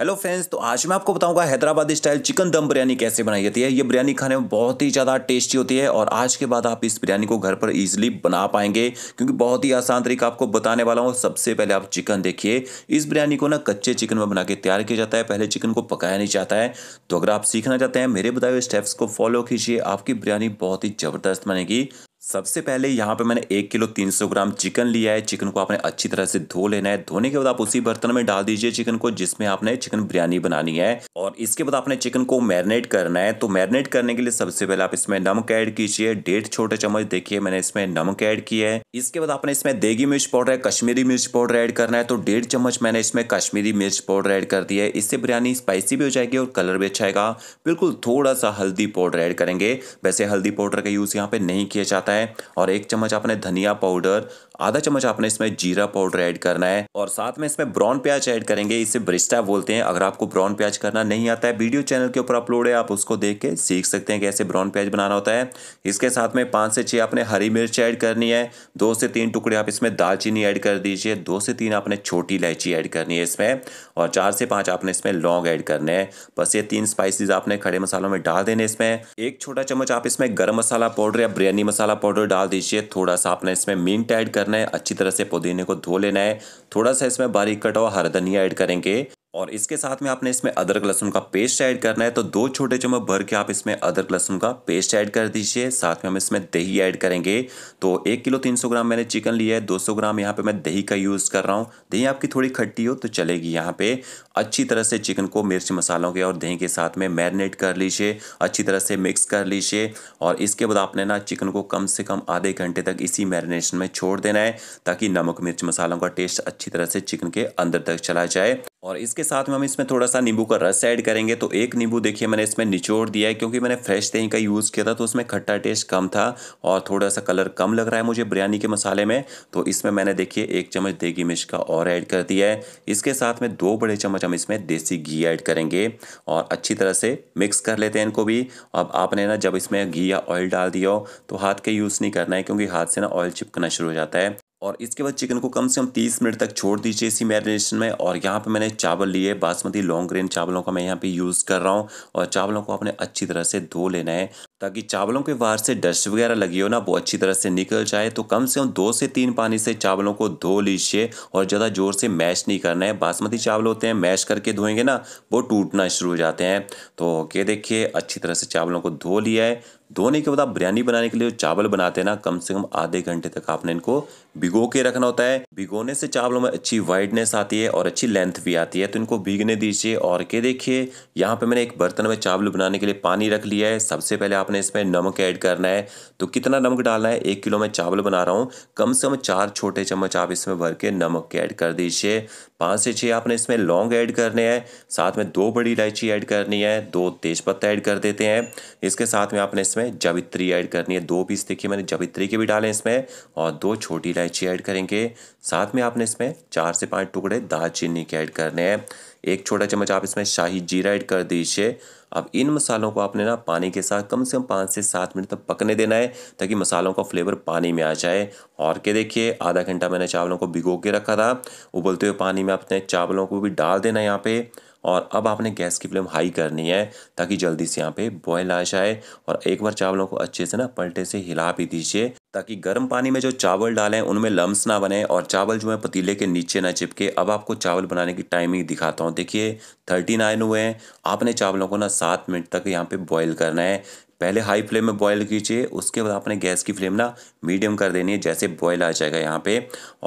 hello friends तो आज मैं आपको बताऊंगा हैदराबाद स्टाइल चिकन दम बिरयानी कैसे बनाई जाती है ये बिरयानी खाने में बहुत ही ज़्यादा टेस्टी होती है और आज के बाद आप इस बिरयानी को घर पर इजीली बना पाएंगे क्योंकि बहुत ही आसान तरीका आपको बताने वाला हूँ सबसे पहले आप चिकन देखिए इस बिरयानी को ना कच्चे चिकन में बना के तैयार किया जाता है पहले चिकन को पकाया नहीं जाता है तो अगर आप सीखना चाहते हैं मेरे बताए हुए स्टेप्स को फॉलो कीजिए आपकी बिरयानी बहुत ही ज़बरदस्त बनेगी सबसे पहले यहाँ पे मैंने एक किलो तीन सौ ग्राम चिकन लिया है चिकन को आपने अच्छी तरह से धो लेना है धोने के बाद आप उसी बर्तन में डाल दीजिए चिकन को जिसमें आपने चिकन बिरयानी बनानी है और इसके बाद आपने चिकन को मैरिनेट करना है तो मैरिनेट करने के लिए सबसे पहले आप इसमें नमक ऐड कीजिए डेढ़ छोटे चम्मच देखिए मैंने इसमें नमक ऐड किया है इसके बाद आपने इसमें देगी मिर्च पाउडर कश्मीरी मिर्च पाउडर ऐड करना है तो डेढ़ चम्मच मैंने इसमें कश्मीरी मिर्च पाउडर ऐड कर दिया है इससे बिरयानी स्पाइसी भी हो जाएगी और कलर भी अच्छा आएगा बिल्कुल थोड़ा सा हल्दी पाउडर ऐड करेंगे वैसे हल्दी पाउडर का यूज़ यहाँ पे नहीं किया जाता है है और एक चम्मच आपने धनिया पाउडर आधा चम्मच आपने इसमें जीरा पाउडर ऐड करना है और साथ में इसमें ब्राउन प्याज ऐड करेंगे इसे ब्रिस्टा बोलते हैं अगर आपको ब्राउन प्याज करना नहीं आता है वीडियो चैनल के ऊपर अपलोड है आप उसको देख के सीख सकते हैं कैसे ब्राउन प्याज बनाना होता है इसके साथ में पाँच से छः आपने हरी मिर्च ऐड करनी है दो से तीन टुकड़े आप इसमें दालचीनी ऐड कर दीजिए दो से तीन आपने छोटी इलायची ऐड करनी है इसमें और चार से पाँच आपने इसमें लौंग ऐड करने हैं बस ये तीन स्पाइसेस आपने खड़े मसालों में डाल देने इसमें एक छोटा चम्मच आप इसमें गर्म मसाला पाउडर या बिरयानी मसाला पाउडर डाल दीजिए थोड़ा सा आपने इसमें मिंट ऐड करना है अच्छी तरह से पुदीने को धो लेना है थोड़ा सा इसमें बारीक कटा हुआ हरा धनिया ऐड करेंगे और इसके साथ में आपने इसमें अदरक लहसुन का पेस्ट ऐड करना है तो दो छोटे चम्मच भर के आप इसमें अदरक लहसुन का पेस्ट ऐड कर दीजिए साथ में हम इसमें दही ऐड करेंगे तो एक किलो तीन सौ ग्राम मैंने चिकन लिया है दो सौ ग्राम यहाँ पे मैं दही का यूज़ कर रहा हूँ दही आपकी थोड़ी खट्टी हो तो चलेगी यहाँ पर अच्छी तरह से चिकन को मिर्च मसालों के और दही के साथ में मैरिनेट कर लीजिए अच्छी तरह से मिक्स कर लीजिए और इसके बाद आपने ना चिकन को कम से कम आधे घंटे तक इसी मैरिनेशन में छोड़ देना है ताकि नमक मिर्च मसालों का टेस्ट अच्छी तरह से चिकन के अंदर तक चला जाए और इसके साथ में हम इसमें थोड़ा सा नींबू का रस ऐड करेंगे तो एक नींबू देखिए मैंने इसमें निचोड़ दिया है क्योंकि मैंने फ्रेश दही का यूज़ किया था तो उसमें खट्टा टेस्ट कम था और थोड़ा सा कलर कम लग रहा है मुझे बिरयानी के मसाले में तो इसमें मैंने देखिए एक चम्मच देगी मिर्च का और ऐड कर दिया है इसके साथ में दो बड़े चम्मच हम इसमें देसी घी ऐड करेंगे और अच्छी तरह से मिक्स कर लेते हैं इनको भी अब आपने ना जब इसमें घी या ऑयल डाल दिया हो तो हाथ के यूज़ नहीं करना है क्योंकि हाथ से ना ऑयल चिपकना शुरू हो जाता है और इसके बाद चिकन को कम से कम तीस मिनट तक छोड़ दीजिए इसी मैरिनेशन में और यहाँ पे मैंने चावल लिए बासमती लॉन्ग ग्रेन चावलों का मैं यहाँ पे यूज़ कर रहा हूँ और चावलों को आपने अच्छी तरह से धो लेना है ताकि चावलों के बाहर से डस्ट वगैरह लगी हो ना वो अच्छी तरह से निकल जाए तो कम से कम दो से तीन पानी से चावलों को धो लीजिए और ज़्यादा जोर से मैश नहीं करना है बासमती चावल होते हैं मैश करके धोएंगे ना वो टूटना शुरू हो जाते हैं तो ये देखिए अच्छी तरह से चावलों को धो लिया है धोने के बाद आप बिरयानी बनाने के लिए चावल बनाते हैं ना कम से कम आधे घंटे तक आपने इनको भिगो के रखना होता है भिगोने से चावलों में अच्छी वाइडनेस आती है और अच्छी लेंथ भी आती है तो इनको भीगने दीजिए और के देखिए यहाँ पे मैंने एक बर्तन में चावल बनाने के लिए पानी रख लिया है सबसे पहले आपने इसमें नमक ऐड करना है तो कितना नमक डालना है एक किलो में चावल बना रहा हूँ कम से कम चार छोटे चम्मच आप इसमें भर के नमक ऐड कर दीजिए पाँच से छः आपने इसमें लौंग ऐड करने हैं साथ में दो बड़ी इलायची ऐड करनी है दो तेज़पत्ता ऐड कर देते हैं इसके साथ में आपने इसमें जवित्री ऐड करनी है दो पीस देखिए मैंने जवित्री के भी डाले इसमें और दो छोटी इलायची ऐड करेंगे साथ में आपने इसमें चार से पाँच टुकड़े दालचीनी के ऐड करने हैं एक छोटा चम्मच आप इसमें शाही जीरा ऐड कर दीजिए अब इन मसालों को आपने ना पानी के साथ कम से कम पाँच से सात मिनट तक पकने देना है ताकि मसालों का फ्लेवर पानी में आ जाए और के देखिए आधा घंटा मैंने चावलों को भिगो के रखा था उबलते हुए पानी में आपने चावलों को भी डाल देना है यहाँ पे और अब आपने गैस की फ्लेम हाई करनी है ताकि जल्दी से यहाँ पे बॉयल आ जाए और एक बार चावलों को अच्छे से ना पलटे से हिला भी दीजिए ताकि गर्म पानी में जो चावल डालें उनमें लम्स ना बने और चावल जो है पतीले के नीचे ना चिपके अब आपको चावल बनाने की टाइमिंग दिखाता हूँ देखिए थर्टी नाइन हुए हैं आपने चावलों को ना सात मिनट तक यहाँ पे बॉयल करना है पहले हाई फ्लेम में बॉयल कीजिए उसके बाद आपने गैस की फ्लेम ना मीडियम कर देनी है जैसे बॉयल आ जाएगा यहाँ पे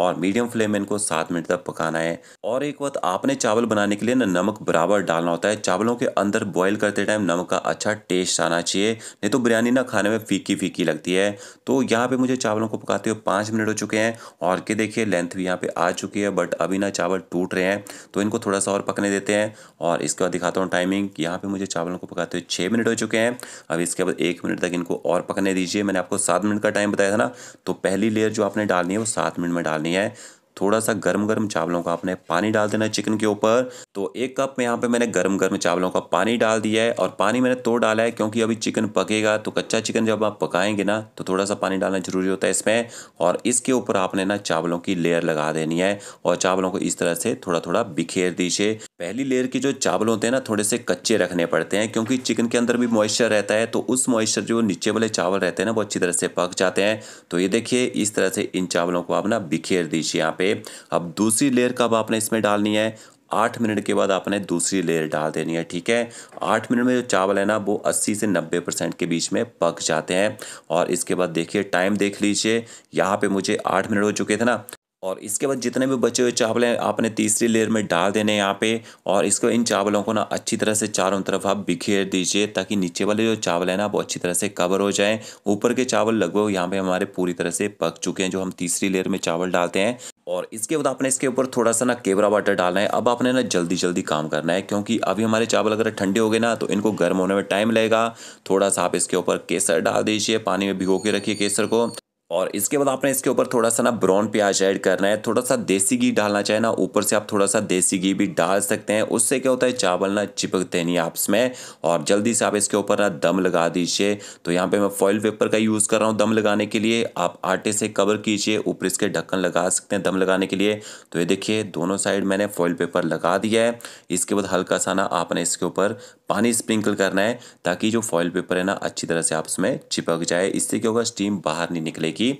और मीडियम फ्लेम में इनको सात मिनट तक पकाना है और एक बात आपने चावल बनाने के लिए ना नमक बराबर डालना होता है चावलों के अंदर बॉयल करते टाइम नमक का अच्छा टेस्ट आना चाहिए नहीं तो बिरयानी ना खाने में फीकी फीकी लगती है तो यहाँ पर मुझे चावलों को पकाते हुए पाँच मिनट हो चुके हैं और के देखिए लेंथ भी यहाँ पर आ चुकी है बट अभी ना चावल टूट रहे हैं तो इनको थोड़ा सा और पकने देते हैं और इसके बाद दिखाता हूँ टाइमिंग यहाँ पर मुझे चावलों को पकाते हुए छः मिनट हो चुके हैं अब इसके उसके बाद एक मिनट तक इनको और पकने दीजिए मैंने आपको सात मिनट का टाइम बताया था ना तो पहली लेयर जो आपने डालनी है वो सात मिनट में डालनी है थोड़ा सा गर्म गर्म चावलों का आपने पानी डाल देना है चिकन के ऊपर तो एक कप में यहाँ पे मैंने गर्म गर्म चावलों का पानी डाल दिया है और पानी मैंने तो डाला है क्योंकि अभी चिकन पकेगा तो कच्चा चिकन जब आप पकाएंगे ना तो थोड़ा सा पानी डालना ज़रूरी होता है इसमें और इसके ऊपर आपने ना चावलों की लेयर लगा देनी है और चावलों को इस तरह से थोड़ा थोड़ा बिखेर दीजिए पहली लेयर के जो चावल होते हैं ना थोड़े से कच्चे रखने पड़ते हैं क्योंकि चिकन के अंदर भी मॉइस्चर रहता है तो उस मॉइस्चर जो नीचे वाले चावल रहते हैं ना वो अच्छी तरह से पक जाते हैं तो ये देखिए इस तरह से इन चावलों को आप ना बिखेर दीजिए यहाँ पे अब दूसरी लेयर कब आपने इसमें डालनी है आठ मिनट के बाद आपने दूसरी लेयर डाल देनी है ठीक है आठ मिनट में जो चावल है ना वो अस्सी से नब्बे परसेंट के बीच में पक जाते हैं और इसके बाद देखिए टाइम देख लीजिए यहाँ पे मुझे आठ मिनट हो चुके थे ना और इसके बाद जितने भी बचे हुए चावल हैं आपने तीसरी लेयर में डाल देने हैं यहाँ पे और इसको इन चावलों को ना अच्छी तरह से चारों तरफ आप बिखेर दीजिए ताकि नीचे वाले जो चावल हैं ना वो अच्छी तरह से कवर हो जाएं ऊपर के चावल लगभग यहाँ पे हमारे पूरी तरह से पक चुके हैं जो हम तीसरी लेयर में चावल डालते हैं और इसके बाद आपने इसके ऊपर थोड़ा सा ना केवरा वाटर डालना है अब आपने ना जल्दी जल्दी काम करना है क्योंकि अभी हमारे चावल अगर ठंडे हो गए ना तो इनको गर्म होने में टाइम लगेगा थोड़ा सा आप इसके ऊपर केसर डाल दीजिए पानी में भिगो के रखिए केसर को और इसके बाद आपने इसके ऊपर थोड़ा सा ना ब्राउन प्याज ऐड करना है थोड़ा सा देसी घी डालना चाहिए ना ऊपर से आप थोड़ा सा देसी घी भी डाल सकते हैं उससे क्या होता है चावल ना चिपकते नहीं आपस में और जल्दी से आप इसके ऊपर ना दम लगा दीजिए तो यहाँ पे मैं फॉइल पेपर का यूज़ कर रहा हूँ दम लगाने के लिए आप आटे से कवर कीजिए ऊपर इसके ढक्कन लगा सकते हैं दम लगाने के लिए तो ये देखिए दोनों साइड मैंने फॉइल पेपर लगा दिया है इसके बाद हल्का सा ना आपने इसके ऊपर पानी स्प्रिंकल करना है ताकि जो फॉइल पेपर है ना अच्छी तरह से आप उसमें चिपक जाए इससे क्या होगा स्टीम बाहर नहीं निकलेगी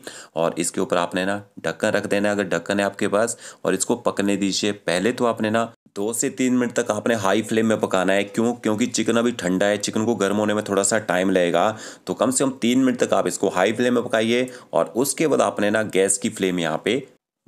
और इसके ऊपर आपने ना ढक्कन रख देना अगर ढक्कन है आपके पास और इसको पकने दीजिए पहले तो आपने ना दो से तीन मिनट तक आपने हाई फ्लेम में पकाना है क्यों क्योंकि चिकन अभी ठंडा है चिकन को गर्म होने में थोड़ा सा टाइम लगेगा तो कम से कम तीन मिनट तक आप इसको हाई फ्लेम में पकाइए और उसके बाद आपने ना गैस की फ्लेम यहाँ पे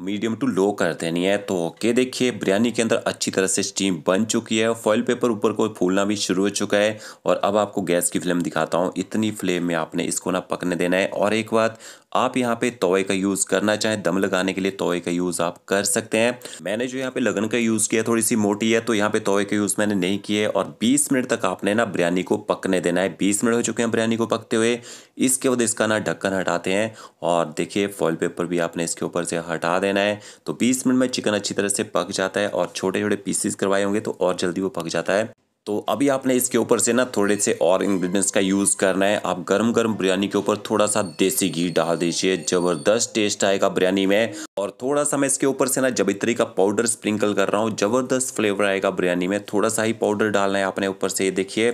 मीडियम टू लो कर देनी है तो ओके देखिए बिरयानी के अंदर अच्छी तरह से स्टीम बन चुकी है फॉइल पेपर ऊपर को फूलना भी शुरू हो चुका है और अब आपको गैस की फ्लेम दिखाता हूँ इतनी फ्लेम में आपने इसको ना पकने देना है और एक बात आप यहाँ पे तोए का यूज़ करना चाहें दम लगाने के लिए तोए का यूज़ आप कर सकते हैं मैंने जो यहाँ पे लगन का यूज़ किया थोड़ी सी मोटी है तो यहाँ पे तोए का यूज़ मैंने नहीं किया है और 20 मिनट तक आपने ना बिरयानी को पकने देना है 20 मिनट हो चुके हैं बिरयानी को पकते हुए इसके बाद इसका ना ढक्कन हटाते हैं और देखिए फॉइल पेपर भी आपने इसके ऊपर से हटा देना देना है तो बीस मिनट में चिकन अच्छी तरह से पक जाता है और छोटे छोटे पीसेस करवाए होंगे तो और जल्दी वो पक जाता है तो अभी आपने इसके ऊपर से ना थोड़े से और इंग्रेडिएंट्स का यूज़ करना है आप गर्म गर्म बिरयानी के ऊपर थोड़ा सा देसी घी डाल दीजिए ज़बरदस्त टेस्ट आएगा बिरयानी में और थोड़ा सा मैं इसके ऊपर से ना जबित्री का पाउडर स्प्रिंकल कर रहा हूँ ज़बरदस्त फ्लेवर आएगा बिरयानी में थोड़ा सा ही पाउडर डालना है आपने ऊपर से ये देखिए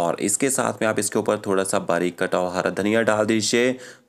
और इसके साथ में आप इसके ऊपर थोड़ा सा बारीक कटा हुआ हरा धनिया डाल दीजिए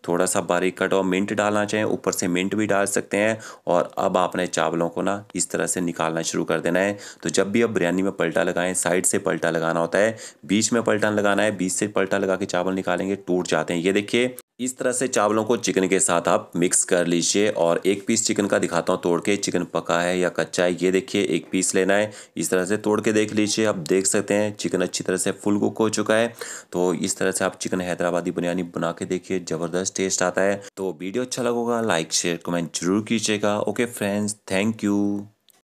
थोड़ा सा बारीक कटा हुआ मिंट डालना चाहें ऊपर से मिंट भी डाल सकते हैं और अब आपने चावलों को ना इस तरह से निकालना शुरू कर देना है तो जब भी आप बिरयानी में पलटा लगाएं साइड से पलटा लगाना होता है बीच में पलटा लगाना है बीच से पलटा लगा के चावल निकालेंगे टूट जाते हैं ये देखिए इस तरह से चावलों को चिकन के साथ आप मिक्स कर लीजिए और एक पीस चिकन का दिखाता हूँ तोड़ के चिकन पका है या कच्चा है ये देखिए एक पीस लेना है इस तरह से तोड़ के देख लीजिए आप देख सकते हैं चिकन अच्छी तरह से फुल कुक हो चुका है तो इस तरह से आप चिकन हैदराबादी बिरयानी बना के देखिए ज़बरदस्त टेस्ट आता है तो वीडियो अच्छा लगेगा लाइक शेयर कमेंट जरूर कीजिएगा ओके फ्रेंड्स थैंक यू